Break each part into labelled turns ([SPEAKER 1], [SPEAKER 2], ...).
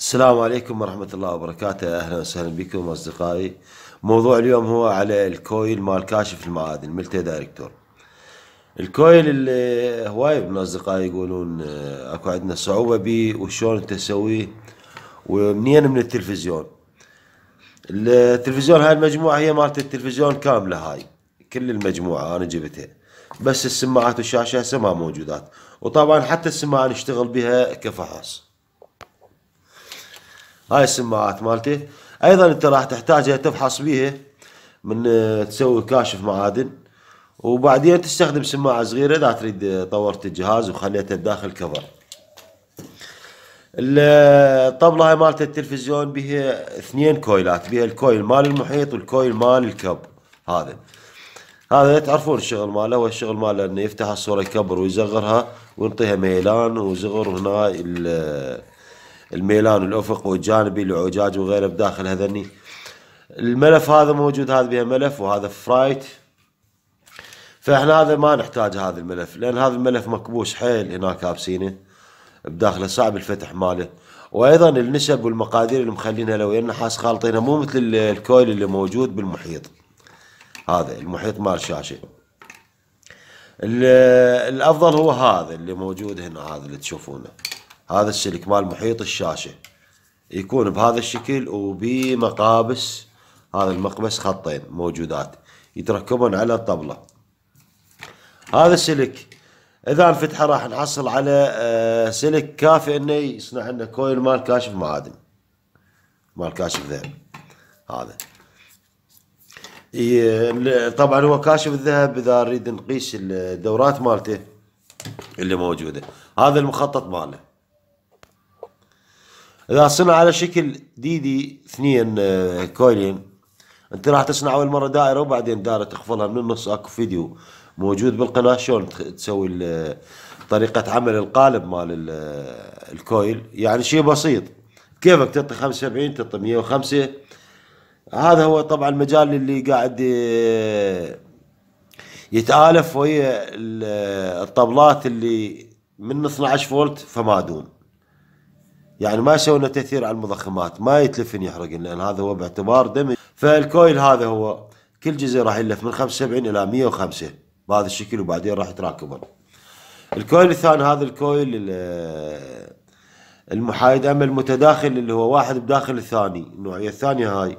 [SPEAKER 1] السلام عليكم ورحمة الله وبركاته أهلا وسهلا بكم أصدقائي موضوع اليوم هو على الكويل مال كاشف المعادن ملتي دايركتور الكويل اللي هواي من أصدقائي يقولون آه، أكو عندنا صعوبة بيه وشون تسويه ومنين من التلفزيون التلفزيون هاي المجموعة هي مالت التلفزيون كاملة هاي كل المجموعة أنا جبتها بس السماعات والشاشة هسه ما موجودات وطبعا حتى السماعة نشتغل بها كفحص هاي السماعات مالتي ايضا انت راح تحتاجها تفحص بيها من آه، تسوي كاشف معادن وبعدين تستخدم سماعه صغيره اذا تريد آه، طورت الجهاز وخليتها بداخل كفر آه، الطبله هاي مالت التلفزيون بها اثنين كويلات بها الكويل مال المحيط والكويل مال الكب هذا هذا تعرفون الشغل ماله هو الشغل ماله انه يفتح الصوره يكبر ويصغرها وينطيها ميلان وزغر هنا الميلان والافق والجانبي العجاج وغيره بداخل هذني الملف هذا موجود هذا بها ملف وهذا فرايت فاحنا هذا ما نحتاج هذا الملف لان هذا الملف مكبوش حيل هناك ابسينه بداخله صعب الفتح ماله وايضا النسب والمقادير اللي مخلينها لو النحاس خالطينها مو مثل الكويل اللي موجود بالمحيط هذا المحيط مال الشاشه الافضل هو هذا اللي موجود هنا هذا اللي تشوفونه هذا السلك مال محيط الشاشه يكون بهذا الشكل وبمقابس هذا المقبس خطين موجودات يتركبون على الطبله هذا السلك اذا انفتحه راح نحصل على آه، سلك كافي انه يصنع لنا كويل مال كاشف معادن مال كاشف ذهب هذا طبعا هو كاشف الذهب اذا نريد نقيس الدورات مالته اللي موجوده هذا المخطط ماله اذا صنع على شكل دي دي اثنين آه، كويلين انت راح تصنع اول مره دائره وبعدين دائره تقفلها من النص اكو فيديو موجود بالقناه شلون تسوي آه، طريقه عمل القالب مال آه، الكويل يعني شيء بسيط كيفك تعطي 75 تعطي 105 هذا هو طبعا المجال اللي قاعد يتالف ويا الطبلات اللي من 12 فولت فما دون يعني ما لنا تاثير على المضخمات ما يتلفن يحرقن لان هذا هو باعتبار دمج فالكويل هذا هو كل جزء راح يلف من 75 الى 105 بهذا الشكل وبعدين راح يتراكبون الكويل الثاني هذا الكويل المحايد اما المتداخل اللي هو واحد بداخل الثاني النوعيه الثانيه هاي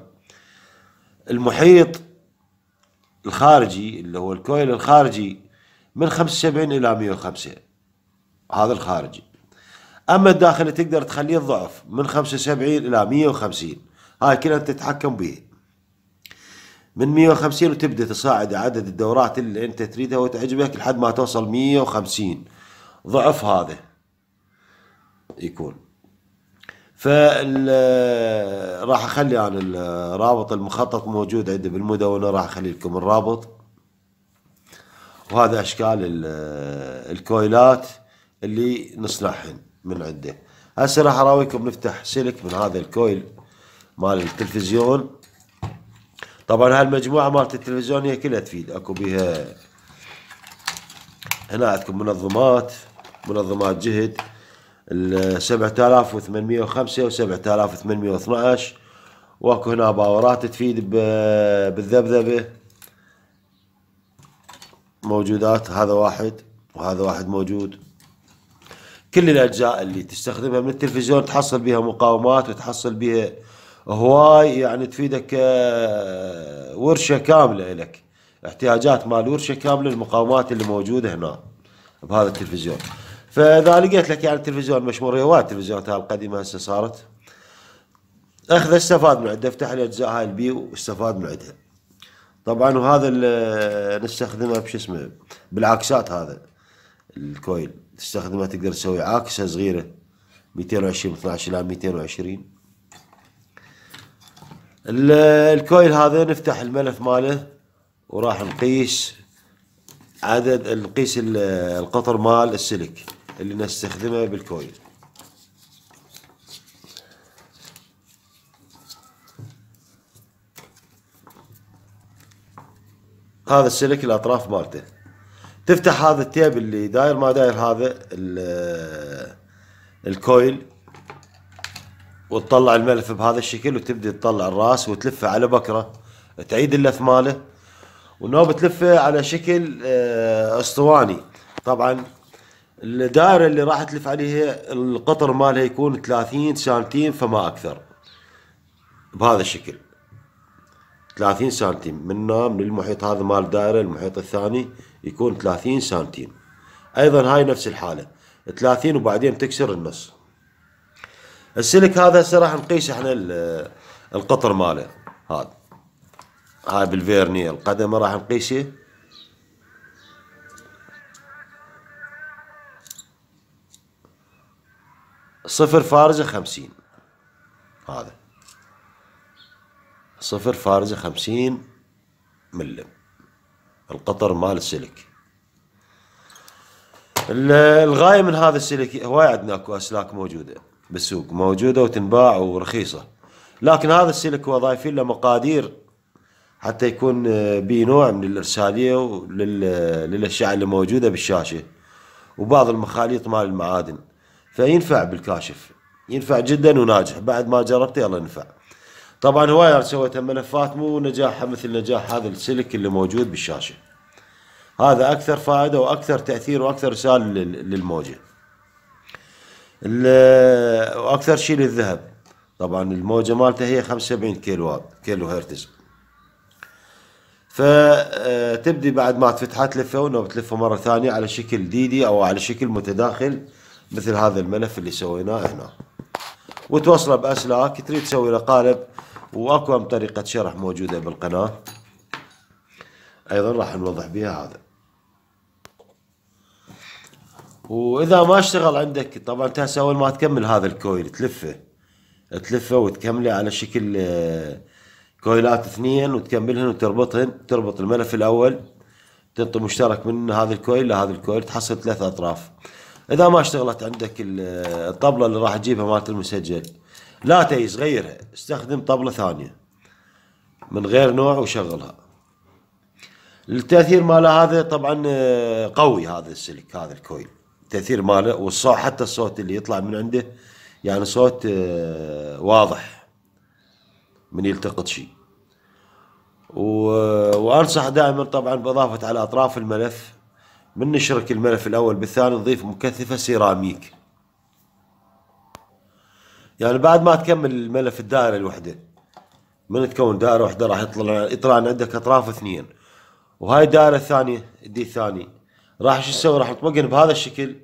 [SPEAKER 1] المحيط الخارجي اللي هو الكويل الخارجي من 75 الى 105 هذا الخارجي اما الداخلي تقدر تخليه ضعف من 75 الى 150 هاي كلها انت تتحكم بيه من 150 وتبدا تصاعد عدد الدورات اللي انت تريدها وتعجبك لحد ما توصل 150 ضعف هذا يكون ف راح اخلي انا الرابط المخطط موجود عندي بالمدونه راح اخلي لكم الرابط وهذا اشكال الكويلات اللي نصنعهن من عنده هسه راح اراويكم نفتح سلك من هذا الكويل مال التلفزيون طبعا هالمجموعه مالت التلفزيون هي كلها تفيد اكو بيها هنا عندكم منظمات منظمات جهد ال 7805 و 7812 واكو هنا باورات تفيد بالذبذبه موجودات هذا واحد وهذا واحد موجود كل الاجزاء اللي تستخدمها من التلفزيون تحصل بها مقاومات وتحصل بها هواي يعني تفيدك آه، ورشه كامله لك احتياجات مال ورشه كامله المقاومات اللي موجوده هنا بهذا التلفزيون فاذا لقيت لك يعني التلفزيون مشمور هواي التلفزيونات القديمه هسه صارت اخذ استفاد من عنده افتح الاجزاء هاي البي واستفاد من عندها طبعا وهذا اللي نستخدمه بشو اسمه بالعكسات هذا الكويل تستخدمها تقدر تسوي عاكسة صغيرة 220 12 الى 220 الكويل هذا نفتح الملف ماله وراح نقيس عدد نقيس القطر مال السلك اللي نستخدمه بالكويل هذا السلك الاطراف مالته تفتح هذا التيب اللي داير ما داير هذا الكويل وتطلع الملف بهذا الشكل وتبدي تطلع الراس وتلفه على بكره تعيد اللف ماله والنوب تلفه على شكل آه، اسطواني طبعا الدائره اللي راح تلف عليها القطر مالها يكون 30 سنتيم فما اكثر بهذا الشكل 30 سنتيم من من المحيط هذا مال الدائرة المحيط الثاني يكون 30 سنتيم أيضا هاي نفس الحالة 30 وبعدين تكسر النص السلك هذا هسه راح نقيس احنا القطر ماله هذا هاي بالفيرني القدمه راح نقيسه صفر فارزة خمسين هذا صفر فارزة خمسين ملم القطر مال السلك الغاية من هذا السلك هواي عندنا اكو اسلاك موجودة بالسوق موجودة وتنباع ورخيصة لكن هذا السلك هو ضايفين له مقادير حتى يكون به آه، نوع من الارسالية للاشعة اللي موجودة بالشاشة وبعض المخاليط مال المعادن فينفع بالكاشف ينفع جدا وناجح بعد ما جربته يلا ينفع طبعا واير سويت ملفات مو نجاحها مثل نجاح هذا السلك اللي موجود بالشاشه هذا اكثر فائده واكثر تاثير واكثر رساله للموجه واكثر شيء للذهب طبعا الموجه مالته هي 75 كيلو كيلو هرتز فتبدي آه، بعد ما تفتحت تلفه وتلفه مره ثانيه على شكل ديدي او على شكل متداخل مثل هذا الملف اللي سويناه هنا وتوصله باسلاك تريد تسوي له قالب واكو طريقة شرح موجودة بالقناة ايضا راح نوضح بها هذا واذا ما اشتغل عندك طبعا انت هسه اول ما تكمل هذا الكويل تلفه تلفه وتكمله على شكل آه، كويلات اثنين وتكملهن وتربطهن تربط الملف الاول تنطي مشترك من هذا الكويل لهذا الكويل تحصل ثلاث اطراف اذا ما اشتغلت عندك آه، الطبله اللي راح تجيبها مالت المسجل لا تيس غيرها استخدم طبلة ثانية من غير نوع وشغلها التأثير ماله هذا طبعا آه، قوي هذا السلك هذا الكويل التأثير ماله والصوت حتى الصوت اللي يطلع من عنده يعني صوت آه، واضح من يلتقط شيء و... آه، وانصح دائما طبعا باضافه على اطراف الملف من نشرك الملف الاول بالثاني نضيف مكثفه سيراميك يعني بعد ما تكمل الملف الدائره الوحده من تكون دائره وحده راح يطلع يطلع عندك اطراف اثنين وهاي الدائره الثانيه الدي الثاني راح شو تسوي راح تطبقن بهذا الشكل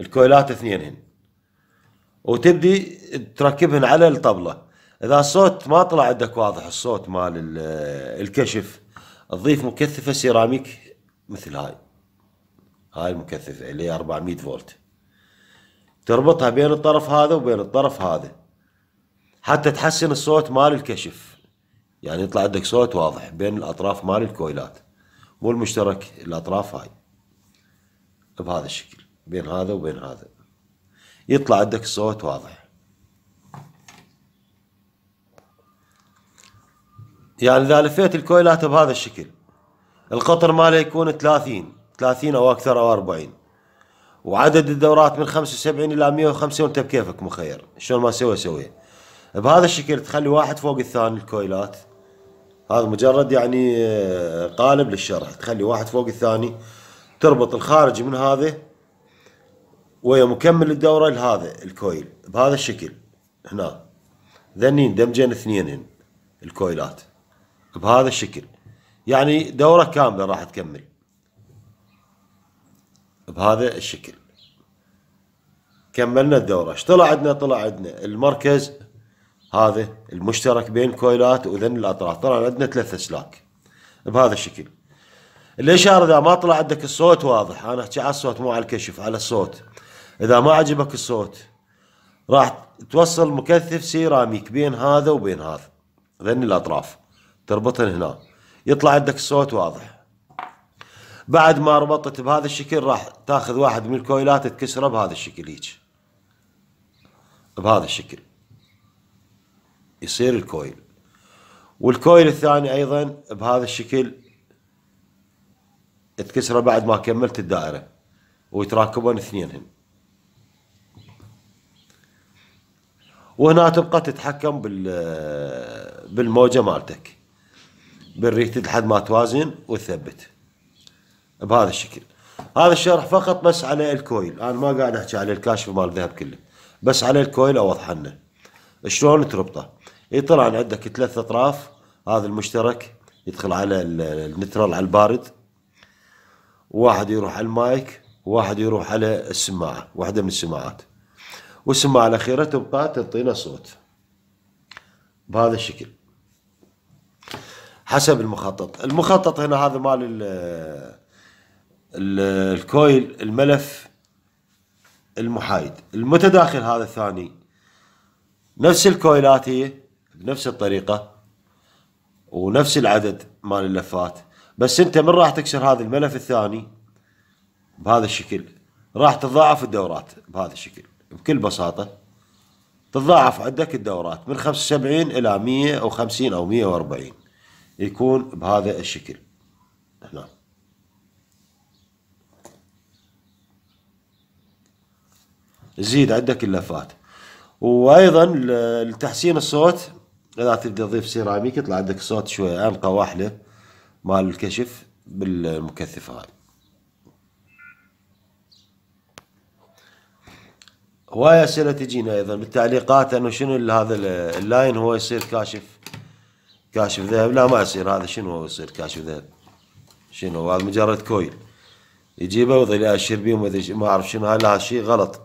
[SPEAKER 1] الكويلات اثنينهن وتبدي تركبهن على الطبله اذا الصوت ما طلع عندك واضح الصوت مال الكشف تضيف مكثفه سيراميك مثل هاي هاي المكثفه اللي هي 400 فولت تربطها بين الطرف هذا وبين الطرف هذا حتى تحسن الصوت مال الكشف يعني يطلع عندك صوت واضح بين الأطراف مال الكويلات مو المشترك الأطراف هاي بهذا الشكل بين هذا وبين هذا يطلع عندك صوت واضح يعني إذا لفيت الكويلات بهذا الشكل القطر ماله يكون 30 30 أو أكثر أو 40 وعدد الدورات من 75 الى 150 انت بكيفك مخير شلون ما سوى سوي بهذا الشكل تخلي واحد فوق الثاني الكويلات هذا مجرد يعني آه، قالب للشرح تخلي واحد فوق الثاني تربط الخارجي من هذا ويا مكمل الدورة لهذا الكويل بهذا الشكل هنا ذنين دمجين اثنين الكويلات بهذا الشكل يعني دورة كاملة راح تكمل بهذا الشكل كملنا الدورة ايش طلع عندنا طلع عندنا المركز هذا المشترك بين كويلات واذن الاطراف طلع عندنا ثلاث اسلاك بهذا الشكل الاشاره اذا ما طلع عندك الصوت واضح انا احكي على الصوت مو على الكشف على الصوت اذا ما عجبك الصوت راح توصل مكثف سيراميك بين هذا وبين هذا ذن الاطراف تربطهن هنا يطلع عندك الصوت واضح بعد ما ربطت بهذا الشكل راح تاخذ واحد من الكويلات تكسره بهذا الشكل هيك بهذا الشكل يصير الكويل والكويل الثاني ايضا بهذا الشكل تكسره بعد ما كملت الدائره ويتراكبون اثنينهن وهنا تبقى تتحكم بال بالموجه مالتك بالريتد لحد ما توازن وتثبت بهذا الشكل هذا الشرح فقط بس على الكويل انا ما قاعد احكي على الكاشف مال الذهب كله بس على الكويل اوضح لنا شلون تربطه يطلع عندك ثلاث اطراف هذا المشترك يدخل على النترال على البارد واحد يروح على المايك واحد يروح على السماعه واحده من السماعات والسماعه الاخيره تبقى تعطينا صوت بهذا الشكل حسب المخطط المخطط هنا هذا مال الكويل الملف المحايد المتداخل هذا الثاني نفس الكويلات هي بنفس الطريقة ونفس العدد مال اللفات بس انت من راح تكسر هذا الملف الثاني بهذا الشكل راح تتضاعف الدورات بهذا الشكل بكل بساطة تتضاعف عندك الدورات من 75 إلى 150 أو 140 يكون بهذا الشكل هناك نعم. تزيد عندك اللفات وايضا لتحسين الصوت اذا تبدا تضيف سيراميك يطلع عندك صوت شويه انقى واحله مال الكشف بالمكثف هاي هواي اسئله تجينا ايضا بالتعليقات انه شنو هذا اللاين هو يصير كاشف كاشف ذهب لا ما يصير هذا شنو هو يصير كاشف ذهب شنو هذا مجرد كويل يجيبه ويظل ياشر بيه ما اعرف شنو هذا شيء غلط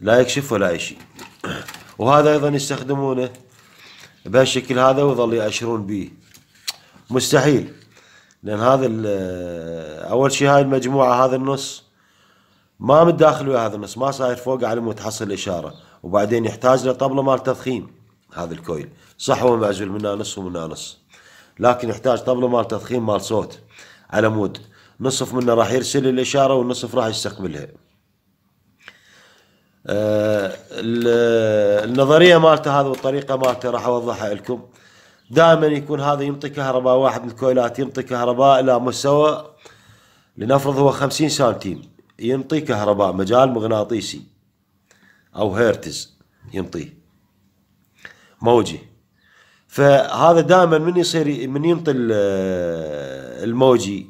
[SPEAKER 1] لا يكشف ولا شيء وهذا ايضا يستخدمونه بهالشكل هذا ويظل يأشرون به مستحيل لان هذا اول شيء هاي المجموعه هذا النص ما متداخل ويا هذا النص ما صاير فوق على متحصل اشاره وبعدين يحتاج له طبله مال تضخيم هذا الكويل صح هو معزول منها نص ومنها نص لكن يحتاج طبله مال تضخيم مال صوت على مود نصف منه راح يرسل الاشاره والنصف راح يستقبلها آه، النظريه مالته هذا والطريقه مالته راح اوضحها لكم دائما يكون هذا ينطي كهرباء واحد من الكويلات ينطي كهرباء الى مستوى لنفرض هو 50 سنتيم ينطي كهرباء مجال مغناطيسي او هيرتز ينطيه موجي فهذا دائما من يصير من ينطي آه، الموجي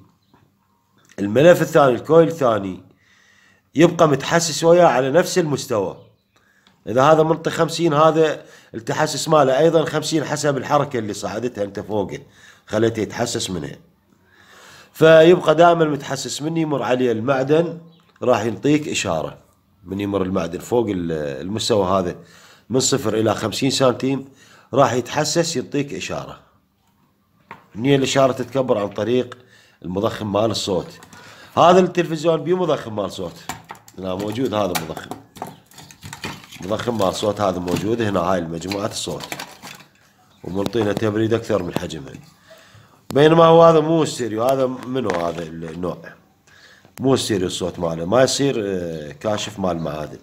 [SPEAKER 1] الملف الثاني الكويل الثاني يبقى متحسس وياه على نفس المستوى اذا هذا منطق 50 هذا التحسس ماله ايضا 50 حسب الحركه اللي صعدتها انت فوقه خليته يتحسس منها فيبقى دائما متحسس من يمر عليه المعدن راح ينطيك اشاره من يمر المعدن فوق المستوى هذا من صفر الى 50 سنتيم راح يتحسس يعطيك اشاره منين الاشاره تتكبر عن طريق المضخم مال الصوت هذا التلفزيون بمضخم مضخم مال صوت هنا موجود هذا مضخم مضخم مال صوت هذا موجود هنا هاي المجموعة الصوت ومنطينا تبريد أكثر من حجمه بينما هو هذا مو ستيريو هذا منو هذا النوع مو ستيريو الصوت ماله ما يصير آه، كاشف مال معادن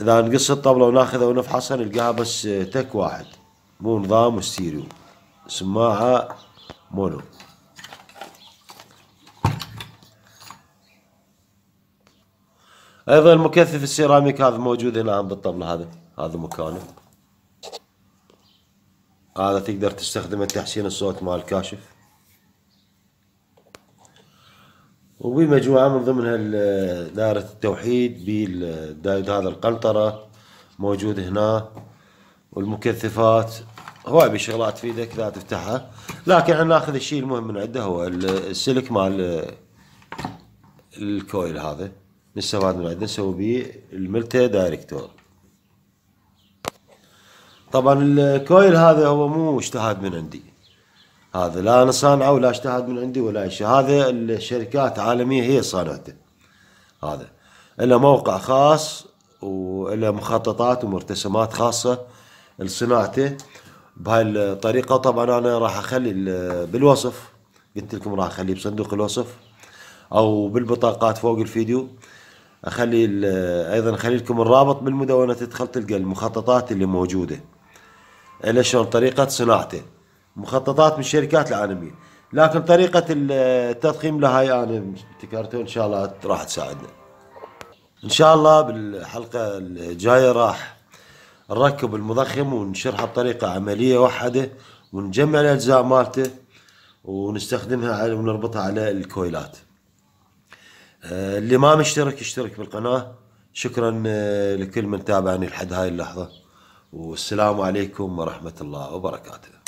[SPEAKER 1] اذا نقص الطبله وناخذها ونفحصها نلقاها بس آه، تك واحد مو نظام ستيريو سماعه مونو ايضا المكثف السيراميك هذا موجود هنا عند الطبله هذا هذا مكانه هذا تقدر تستخدمه لتحسين الصوت مال الكاشف وبي مجموعة من ضمنها دائرة التوحيد بالدايود هذا القنطرة موجود هنا والمكثفات هواي بشغلات في ايدك لا تفتحها لكن احنا ناخذ الشيء المهم من عنده هو السلك مال الكويل هذا نسوي هذا بعد نسوي بيه الملتا دايركتور طبعا الكويل هذا هو مو اجتهاد من عندي هذا لا انا صانعه ولا اجتهاد من عندي ولا شيء هذا الشركات عالميه هي صانعته هذا له موقع خاص وله مخططات ومرتسمات خاصه لصناعته بهاي الطريقه طبعا انا راح اخلي بالوصف قلت لكم راح اخليه بصندوق الوصف او بالبطاقات فوق الفيديو اخلي ايضا اخلي لكم الرابط بالمدونه تدخل تلقى المخططات اللي موجوده الا شلون طريقه صناعته مخططات من الشركات العالميه لكن طريقه التضخيم لها انا يعني ابتكرته ان شاء الله راح تساعدنا ان شاء الله بالحلقه الجايه راح نركب المضخم ونشرحه بطريقه عمليه وحده ونجمع الاجزاء مالته ونستخدمها ونربطها على الكويلات آه، اللي ما مشترك يشترك بالقناة شكرا آه، لكل من تابعني لحد هاي اللحظة والسلام عليكم ورحمة الله وبركاته